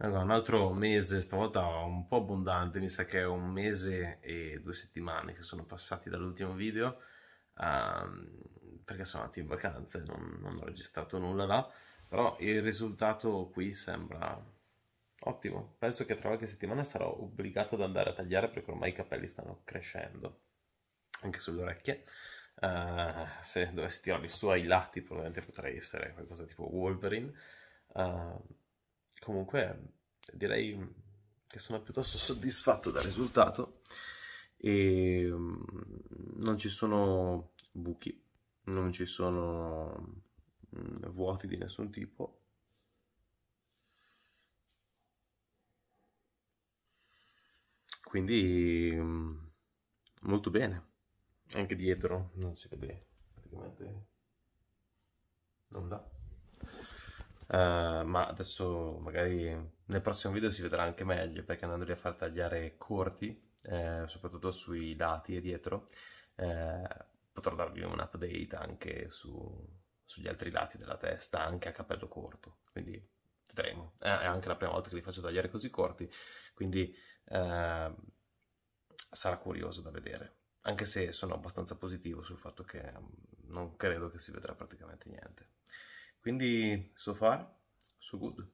Allora, un altro mese, stavolta un po' abbondante, mi sa che è un mese e due settimane che sono passati dall'ultimo video, uh, perché sono andato in vacanza e non, non, ho registrato nulla là, però il risultato qui sembra ottimo. Penso che tra qualche settimana sarò obbligato ad andare a tagliare perché ormai i capelli stanno crescendo, anche sulle orecchie. Uh, se dovessi tirarli su ai lati probabilmente potrei essere qualcosa tipo Wolverine. Uh, comunque direi che sono piuttosto soddisfatto dal risultato e mm, non ci sono buchi, non ci sono mm, vuoti di nessun tipo. Quindi mm, molto bene, anche dietro non si vede praticamente nulla. Eh, ma adesso magari nel prossimo video si vedrà anche meglio perché andandoli a far tagliare corti, eh, soprattutto sui lati e dietro, eh, potrò darvi un update anche su, sugli altri lati della testa, anche a capello corto. Quindi vedremo. È anche la prima volta che li faccio tagliare così corti, quindi eh, sarà curioso da vedere. Anche se sono abbastanza positivo sul fatto che non credo che si vedrà praticamente niente. Quindi so far, so good.